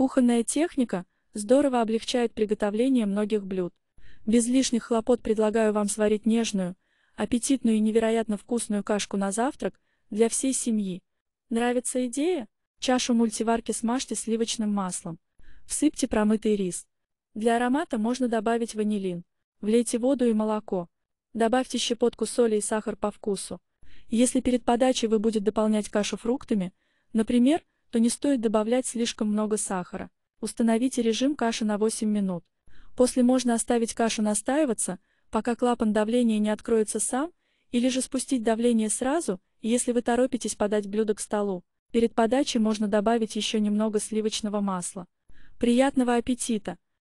Кухонная техника здорово облегчает приготовление многих блюд. Без лишних хлопот предлагаю вам сварить нежную, аппетитную и невероятно вкусную кашку на завтрак для всей семьи. Нравится идея? Чашу мультиварки смажьте сливочным маслом. Всыпьте промытый рис. Для аромата можно добавить ванилин. Влейте воду и молоко. Добавьте щепотку соли и сахар по вкусу. Если перед подачей вы будете дополнять кашу фруктами, например, то не стоит добавлять слишком много сахара. Установите режим каши на 8 минут. После можно оставить кашу настаиваться, пока клапан давления не откроется сам, или же спустить давление сразу, если вы торопитесь подать блюдо к столу. Перед подачей можно добавить еще немного сливочного масла. Приятного аппетита!